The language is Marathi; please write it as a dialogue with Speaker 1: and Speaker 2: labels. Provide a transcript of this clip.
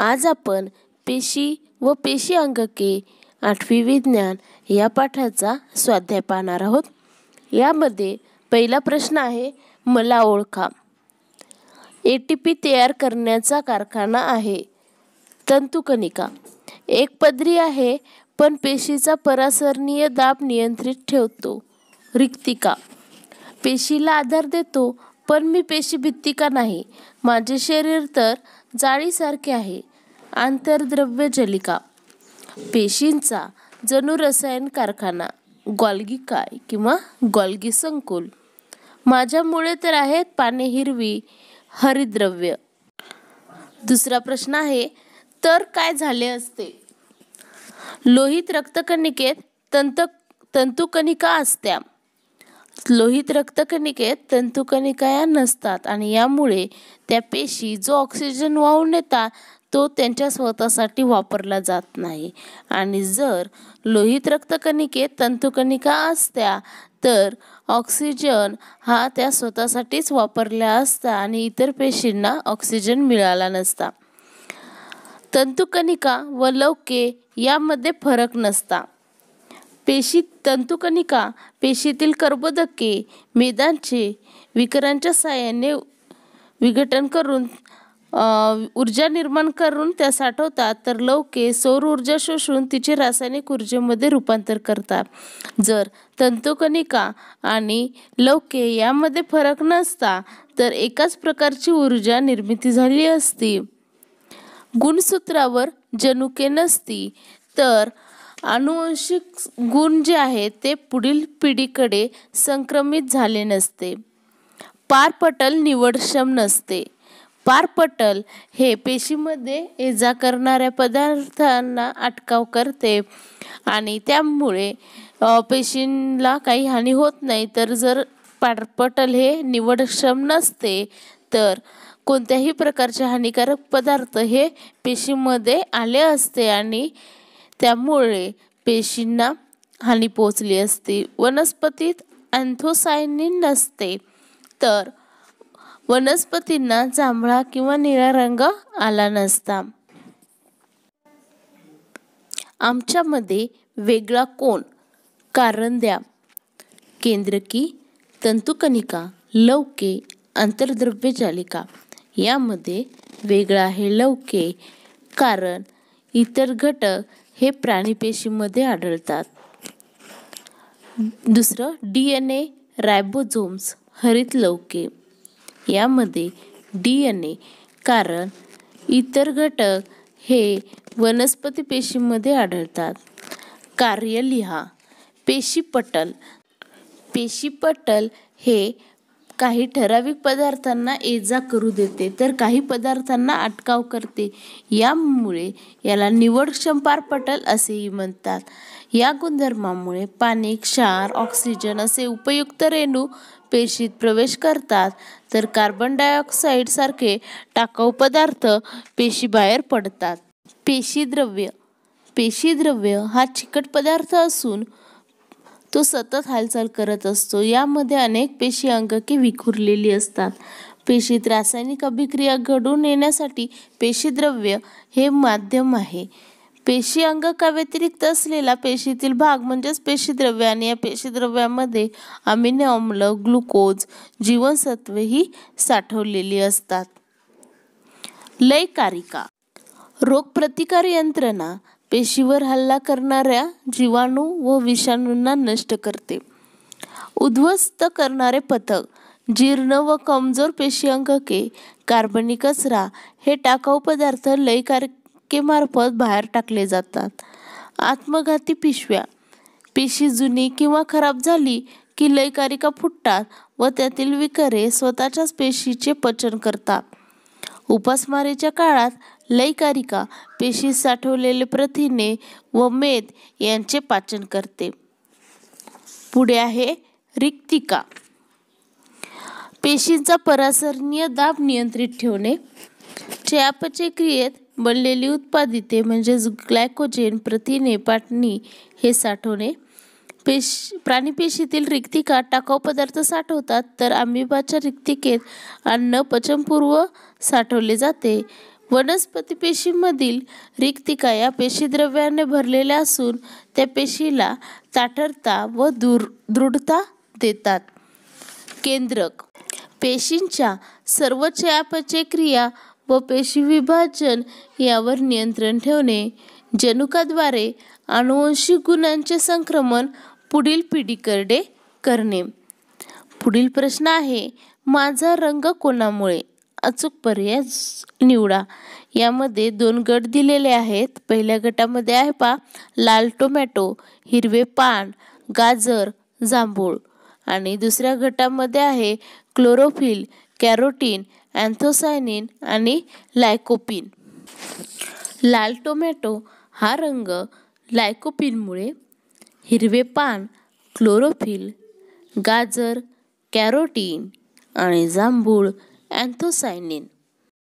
Speaker 1: आज आपण पेशी व पेशी अंगके आठवी विज्ञान या पाठाचा स्वाध्याय पाहणार आहोत यामध्ये पहिला प्रश्न आहे मला ओळखा ए टी पी तयार करण्याचा कारखाना आहे तंतुकनिका एक पदरी आहे पण पेशीचा परासरणीय दाब नियंत्रित ठेवतो रिक्तिका पेशीला आधार देतो पण मी पेशी भित्तिका नाही माझे शरीर तर जाळीसारखे आहे आंतरद्रव्य जलिका पेशींचा जणू रसायन कारखाना गॉल्गी काय किंवा गॉल्गी संकुल माझ्यामुळे तर आहेत पाने हिरवी हरिद्रव्य दुसरा प्रश्न आहे तर काय झाले असते लोहित रक्तकणिकेत तंत तंतुकणिका असत्या लोहित रक्तकणिकेत तंतुकणिका या नसतात आणि यामुळे त्या पेशी जो ऑक्सिजन वाहून नेतात तो त्यांच्या स्वतःसाठी वापरला जात नाही आणि जर लोहित रक्तकणिकेत तंतुकणिका असत्या तर ऑक्सिजन हा त्या स्वतःसाठीच वापरला असता आणि इतर पेशींना ऑक्सिजन मिळाला नसता तंतुकणिका व लवके यामध्ये फरक नसता पेशी तंतुकणिका पेशीतील कर्बोदके मेदांचे विकरांच्या साहाय्याने विघटन करून ऊर्जा निर्माण करून त्या साठवतात तर लवके सौर ऊर्जा शोषून तिचे रासायनिक ऊर्जेमध्ये रूपांतर करतात जर तंतुकणिका आणि लवके यामध्ये फरक नसता तर एकाच प्रकारची ऊर्जा निर्मिती झाली असती गुणसूत्रावर जनुके नसती तर अनुवंशिक गुण जे आहे ते पुढील पिढीकडे संक्रमित झाले नसते पारपटल निवडक्षम नसते पारपटल हे पेशीमध्ये जा करणाऱ्या पदार्थांना अटकाव करते आणि त्यामुळे पेशींना काही हानी होत नाही तर जर पारपटल हे निवडक्षम नसते तर कोणत्याही प्रकारचे हानिकारक पदार्थ हे पेशीमध्ये आले असते आणि त्यामुळे पेशींना हानी पोचली असते वनस्पतीत अँथोसायनिन नसते तर वनस्पतींना जांभळा किंवा निळा रंग आला नसता आमच्यामध्ये वेगळा कोण कारण द्या केंद्रकी तंतुकनिका लवके आंतरद्रव्य जालिका यामध्ये वेगळा आहे लवके कारण इतर घटक हे प्राणी पेशीमध्ये आढळतात दुसरं डी एन ए रायबोझोम्स हरित लवके यामध्ये डी एन ए कारण इतर घटक हे वनस्पती पेशीमध्ये आढळतात कार्य लिहा पेशीपटल पेशीपटल हे काही ठराविक पदार्थांना ये जा करू देते तर काही पदार्थांना अटकाव करते यामुळे याला निवड पटल असेही म्हणतात या गुणधर्मामुळे पाणी क्षार ऑक्सिजन असे उपयुक्त रेणू पेशीत प्रवेश करतात तर कार्बन सारखे टाकाऊ पदार्थ पेशीबाहेर पडतात पेशीद्रव्य पेशीद्रव्य हा चिकट पदार्थ असून तो सतत हालचाल करत असतो यामध्ये अनेक पेशी अंगके विखुरलेली असतात पेशीत रासायनिक अभिक्रिया घडून येण्यासाठी पेशीद्रव्य हे माध्यम आहे पेशी अंगका व्यतिरिक्त असलेला पेशीतील भाग म्हणजेच पेशीद्रव्य आणि या पेशीद्रव्यामध्ये अमिनो आम्ल ग्लुकोज जीवनसत्वे ही साठवलेली असतात लयकारिका रोगप्रतिकार यंत्रणा पेशीवर हल्ला करणाऱ्या जीवाणू व विषाणूंना नष्ट करते उद्ध्वस्त करणारे पथक जीर्ण व कमजोर पेशी अंकके कार्बनी कचरा हे टाकाऊ पदार्थ लयकारकेमार्फत बाहेर टाकले जातात आत्मघाती पिशव्या पेशी जुनी किंवा खराब झाली की लयकारिका फुटतात व त्यातील विकरे स्वतःच्याच पेशीचे पचन करतात उपासमारीच्या काळात लयकारिका पेशी साठवलेले प्रथिने व मेद यांचे पाचन करते पुढे आहे रिक्तिका पेशींचा परासरणीय दाब नियंत्रित ठेवणे चयापचय क्रियेत बनलेली उत्पादिते म्हणजेच ग्लायकोजेन प्रथिने पाटणी हे साठवणे प्राणी पेशीतील रिक्तिका टाकाऊ पदार्थ साठवतात तर आंबिबाच्या रिक्तिकेत अन्न पचनपूर्व साठवले जाते वनस्पती पेशीमधील रिक्तिका या पेशीद्रव्याने भरलेल्या असून त्या पेशीला ताठरता व दूर दृढता देतात केंद्रक पेशींच्या सर्व चयापचय क्रिया व पेशी विभाजन यावर नियंत्रण ठेवणे जनुकाद्वारे अनुवंशिक गुणांचे संक्रमण पुढील पिढीकडे करणे पुढील प्रश्न आहे माझा रंग कोणामुळे अचूक पर्याय निवडा यामध्ये दोन गट दिलेले आहेत पहिल्या गटामध्ये आहे पा लाल टोमॅटो हिरवे पान गाजर जांभूळ आणि दुसऱ्या गटामध्ये आहे क्लोरोफिल कॅरोटीन अँथोसायनिन आणि लायकोपिन लाल टोमॅटो हा रंग लायकोपिनमुळे हिरवे पान क्लोरोफिल गाजर कॅरोटीन आणि जांभूळ अँथोसायनिन